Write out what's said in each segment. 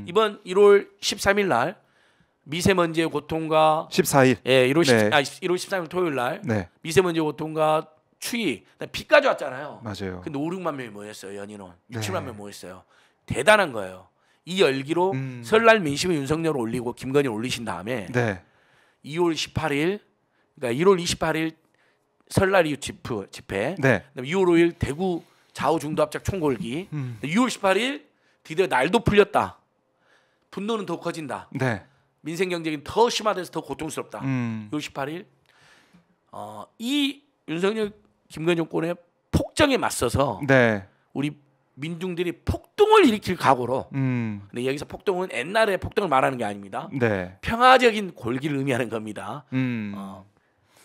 음. 이번 1월 13일 날 미세먼지의 고통과 14일 예 1월 10, 아 1월 13일 토요일 날 네. 미세먼지의 고통과 추위 비까지 왔잖아요. 맞아요. 근데 5, 6만 명이 모였어요 연인원 6, 네. 7만 명 모였어요. 대단한 거예요. 이 열기로 음. 설날 민심을 윤석열 올리고 김건희 올리신 다음에 네. 2월 18일 그러니까 1월 28일 설날 이후 집회, 집회. 네. 그다음 2월 5일 대구 좌우 중도 합작 총궐기. 음. 6월 18일 드디어 날도 풀렸다. 분노는 더 커진다. 네. 민생 경쟁이 더 심화돼서 더 고통스럽다. 음. 6월 18일 어, 이 윤석열 김건희 정권의 폭정에 맞서서 네. 우리 민중들이 폭동을 일으킬 각오로 음. 근데 여기서 폭동은 옛날의 폭동을 말하는 게 아닙니다. 네. 평화적인 골기를 의미하는 겁니다. 음. 어,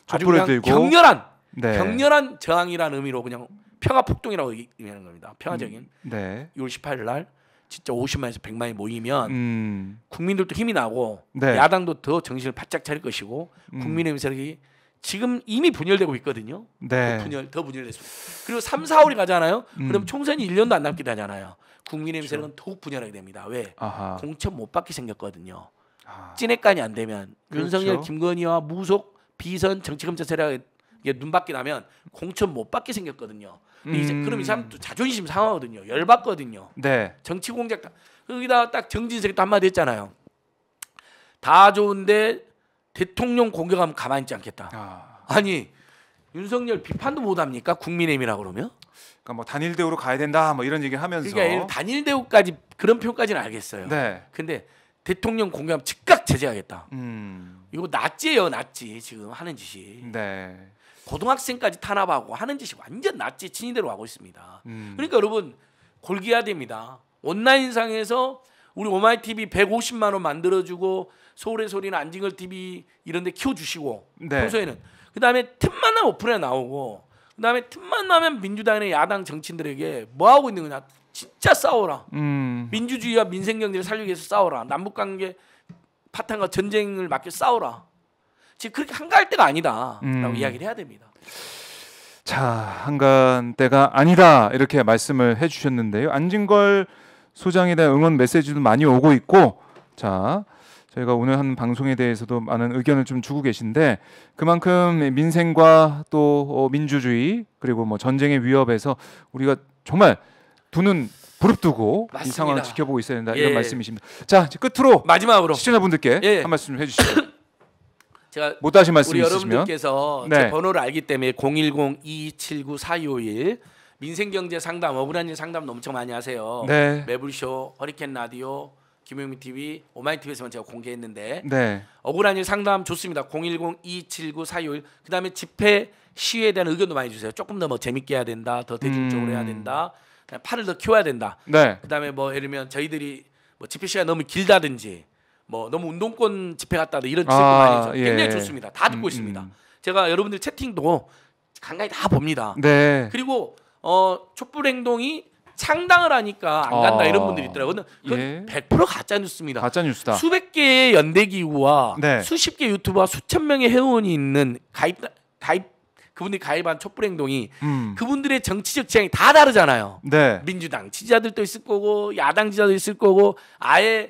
아주 그냥 들고. 격렬한 네. 격렬한 저항이라는 의미로 그냥 평화 폭동이라고 의미하는 겁니다. 평화적인 음. 네. 6월 18일 날 진짜 50만에서 100만이 모이면 음. 국민들도 힘이 나고 네. 야당도 더 정신을 바짝 차릴 것이고 음. 국민의힘 세력이 지금 이미 분열되고 있거든요. 네. 더 분열 더 분열됐습니다. 그리고 3, 4월이 가잖아요. 음. 그럼 총선이 1년도 안 남게 되잖아요. 국민의힘 세력은 그렇죠. 더욱 분열하게 됩니다. 왜? 아하. 공천 못 받게 생겼거든요. 아. 찐핵관이 안 되면 그렇죠. 윤석열, 김건희와 무속 비선 정치검찰 세력이 이게 눈 밖에 나면 공천 못 받게 생겼거든요. 근 이제 그럼 이 사람 음. 또 자존심 상하거든요. 열받거든요. 네. 정치 공작 거기다 딱 정진석이 또 한마디 했잖아요. 다 좋은데 대통령 공격하면 가만히 있지 않겠다. 아. 니 윤석열 비판도 못 합니까? 국민의힘이라 그러면? 그러니까 뭐 단일 대우로 가야 된다 뭐 이런 얘기 하면서 그러니까 단일 대우까지 그런 표까지는 알겠어요. 네. 근데 대통령 공격하면 즉각 제재하겠다. 음. 이거 낫지예요, 낫지 지금 하는 짓이. 네. 고등학생까지 탄압하고 하는 짓이 완전 낫지 친이대로 하고 있습니다. 음. 그러니까 여러분 골기야 됩니다. 온라인상에서 우리 오마이 TV 150만 원 만들어주고 서울의 소리는 안징을 TV 이런데 키워주시고 네. 평소에는 그 다음에 틈만 나면 오픈에 나오고 그 다음에 틈만 나면 민주당의 야당 정치인들에게 뭐 하고 있는 거냐 진짜 싸워라 음. 민주주의와 민생경제를 살리기 위해서 싸워라 남북관계 파탄과 전쟁을 맞게 싸워라 지금 그렇게 한가할 때가 아니다라고 음. 이야기를 해야 됩니다. 자 한간 때가 아니다 이렇게 말씀을 해주셨는데요. 안진걸 소장에 대한 응원 메시지도 많이 오고 있고 자 저희가 오늘 한 방송에 대해서도 많은 의견을 좀 주고 계신데 그만큼 민생과 또 어, 민주주의 그리고 뭐 전쟁의 위협에서 우리가 정말 두 눈 부릅뜨고 맞습니다. 이 상황을 지켜보고 있어야 된다 이런 예. 말씀이십니다. 자 끝으로 마지막으로 시청자분들께 예. 한 말씀 해주시죠. 제가 못 다시 말씀 우리 있으시면 여러분들께서 네. 제 번호를 알기 때문에 010-279-4251 민생경제 상담 어부란 일 상담 엄청 많이 하세요. 네. 매불쇼 허리케인 라디오 김용민 TV 오마이 TV에서만 제가 공개했는데 네. 억울한 일 상담 좋습니다. 010-279-4251 그다음에 집회 시위에 대한 의견도 많이 주세요. 조금 더 뭐 재밌게 해야 된다, 더 대중적으로 음. 해야 된다, 팔을 더 키워야 된다. 네. 그다음에 뭐 예를 들면 저희들이 뭐 집회 시간 너무 길다든지 뭐 너무 운동권 집회 같다 뭐 이런 지적도 아, 많이 있죠. 예. 굉장히 좋습니다. 다 듣고 음, 있습니다. 음, 음. 제가 여러분들 채팅도 간간히 다 봅니다. 네. 그리고 어 촛불 행동이 창당을 하니까 안 간다 어, 이런 아, 분들이 있더라고요. 그건 예. 100% 가짜 뉴스입니다. 가짜 뉴스다. 수백 개의 연대 기구와 네. 수십 개유튜버와 수천 명의 회원이 있는 가입 가입 그분들이 가입한 촛불 행동이 음. 그분들의 정치적 지향이 다 다르잖아요. 네. 민주당 지지자들도 있을 거고 야당 지지자도 있을 거고 아예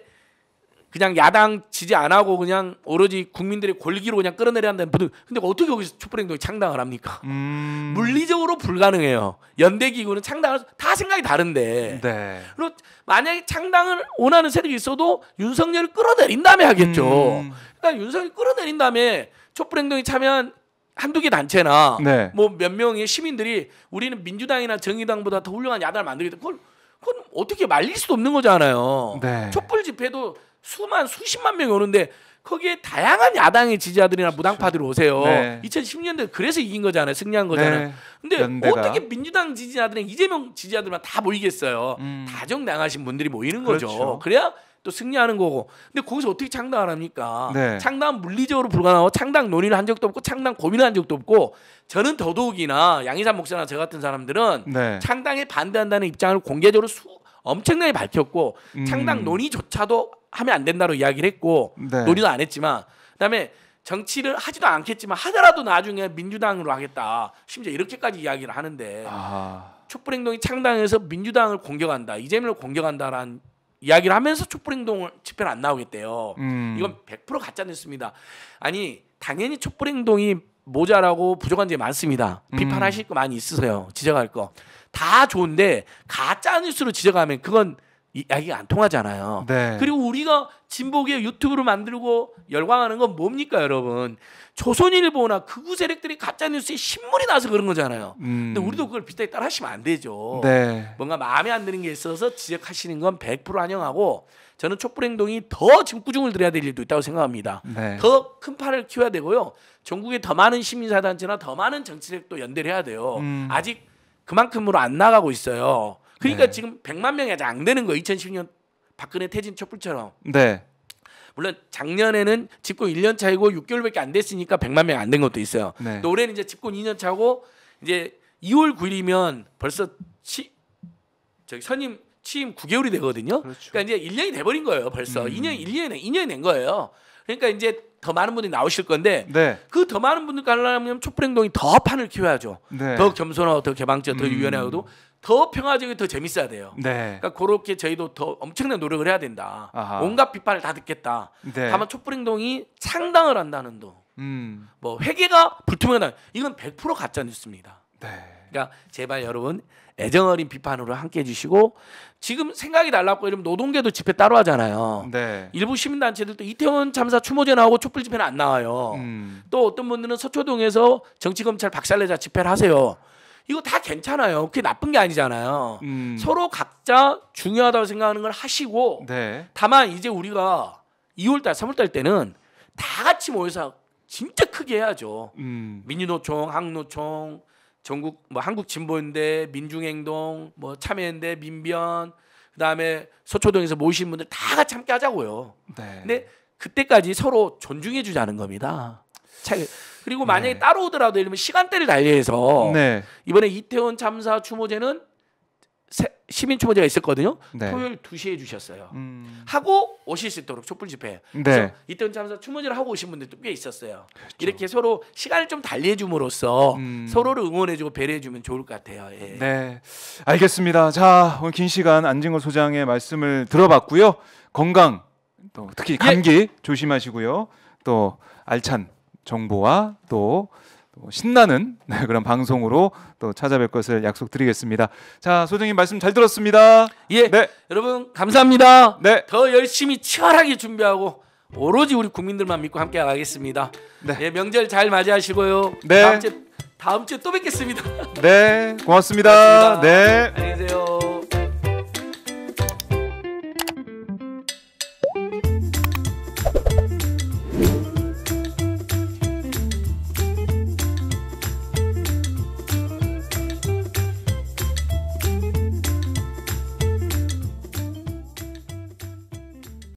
그냥 야당 지지 안 하고 그냥 오로지 국민들의 골기로 그냥 끌어내려 한다는 분들 근데 어떻게 거기서 촛불행동이 창당을 합니까? 음... 물리적으로 불가능해요. 연대기구는 창당을 다 생각이 다른데. 네. 그리고 만약에 창당을 원하는 세력이 있어도 윤석열을 끌어내린 다음에 하겠죠. 음... 그러니까 윤석열 끌어내린 다음에 촛불행동이 참여한 한두 개 단체나 네. 뭐몇 명의 시민들이 우리는 민주당이나 정의당보다 더 훌륭한 야당을 만들겠다. 그걸 그건 어떻게 말릴 수도 없는 거잖아요. 네. 촛불 집회도 수만 수십만 명이 오는데 거기에 다양한 야당의 지지자들이나 그렇죠. 무당파들이 오세요. 네. 2010년대 그래서 이긴 거잖아요. 승리한 거잖아요. 네. 근데 연 어떻게 민주당 지지자들이 이재명 지지자들만 다 모이겠어요. 음. 다정당하신 분들이 모이는 그렇죠. 거죠. 그래야 또 승리하는 거고. 근데 거기서 어떻게 창당을 합니까? 네. 창당 물리적으로 불가능하고 창당 논의를 한 적도 없고 창당 고민을 한 적도 없고 저는 더더욱이나 양희삼 목사나 저 같은 사람들은 네. 창당에 반대한다는 입장을 공개적으로 수, 엄청나게 밝혔고 음. 창당 논의조차도 하면 안 된다로 이야기를 했고 네. 논의도 안 했지만 그다음에 정치를 하지도 않겠지만 하더라도 나중에 민주당으로 하겠다. 심지어 이렇게까지 이야기를 하는데 아... 촛불행동이 창당해서 민주당을 공격한다, 이재명을 공격한다라는 이야기를 하면서 촛불행동을 집회를 안 나오겠대요. 음... 이건 100% 가짜 뉴스입니다. 아니 당연히 촛불행동이 모자라고 부족한 점이 많습니다. 음. 비판하실 거 많이 있으세요. 지적할 거. 다 좋은데 가짜 뉴스로 지적하면 그건 이야기가 안 통하잖아요. 네. 그리고 우리가 진보계 유튜브를 만들고 열광하는 건 뭡니까, 여러분? 조선일보나 극우 세력들이 가짜 뉴스에 신문이 나서 그런 거잖아요. 음. 근데 우리도 그걸 비슷하게 따라하시면 안 되죠. 네. 뭔가 마음에 안 드는 게 있어서 지적하시는 건 100% 환영하고 저는 촛불 행동이 더 지금 꾸중을 드려야 될 일도 있다고 생각합니다. 네. 더큰 팔을 키워야 되고요. 전국에 더 많은 시민사단체나 더 많은 정치력도 연대를 해야 돼요. 음. 아직 그만큼으로 안 나가고 있어요. 그러니까 네. 지금 100만 명이 아직 안 되는 거예요. 2010년 박근혜 퇴진 촛불처럼. 네. 물론 작년에는 집권 1년 차이고 6개월밖에 안 됐으니까 100만 명안된 것도 있어요. 네. 또 올해는 이제 집권 2년 차고 이제 2월 9일이면 벌써 치, 저기 선임 취임 9개월이 되거든요. 그렇죠. 그러니까 이제 1년이 돼버린 거예요. 벌써 음. 2년 1년이 2년이 된 거예요. 그러니까 이제 더 많은 분들이 나오실 건데 네. 그더 많은 분들 가려면 촛불 행동이 더 판을 키워야죠. 네. 더 겸손하고 더 개방적, 더 음. 유연하고도 더 평화적이 더 재밌어야 돼요. 네. 그러니까 그렇게 저희도 더 엄청난 노력을 해야 된다. 아하. 온갖 비판을 다 듣겠다. 네. 다만 촛불행동이 창당을 한다는 둥, 음. 뭐 회계가 불투명하다. 이건 100% 가짜 뉴스입니다. 네. 그러니까 제발 여러분 애정 어린 비판으로 함께 해주시고 지금 생각이 달랐고 이러면 노동계도 집회 따로 하잖아요. 네. 일부 시민단체들도 이태원 참사 추모제 나오고 촛불 집회는 안 나와요. 음. 또 어떤 분들은 서초동에서 정치검찰 박살내자 집회를 하세요. 이거 다 괜찮아요. 그게 나쁜 게 아니잖아요. 음. 서로 각자 중요하다고 생각하는 걸 하시고 네. 다만 이제 우리가 2월달, 3월달 때는 다 같이 모여서 진짜 크게 해야죠. 음. 민주노총, 한국노총, 전국 뭐 한국 진보인데 민중행동, 뭐 참여연대, 민변, 그다음에 서초동에서 모이신 분들 다 같이 함께 하자고요. 네. 근데 그때까지 서로 존중해 주자는 겁니다. 차, 그리고 네. 만약에 따로 오더라도 예를 들면 시간대를 달리해서 네. 이번에 이태원 참사 추모제는 시민 추모제가 있었거든요. 네. 토요일 2시에 주셨어요. 음... 하고 오실 수 있도록 촛불 집회. 네. 그래서 이때 참사 추모제를 하고 오신 분들도 꽤 있었어요. 그렇죠. 이렇게 서로 시간을 좀 달리해 줌으로써 음... 서로를 응원해 주고 배려해 주면 좋을 것 같아요. 예. 네. 알겠습니다. 자, 오늘 긴 시간 안진걸 소장의 말씀을 들어봤고요. 건강 또 특히 감기 예. 조심하시고요. 또 알찬 정보와 또, 신나는 네, 그런 방송으로 또 찾아뵐 것을 약속드리겠습니다. 자, 소장님 말씀 잘 들었습니다. 예. 네. 여러분 감사합니다. 네. 더 열심히 치열하게 준비하고 오로지 우리 국민들만 믿고 함께 나겠습니다 네. 예, 명절 잘 맞이하시고요. 네. 다음 주에 다음 주또 뵙겠습니다. 네. 고맙습니다. 고맙습니다. 네. 안녕히 계세요.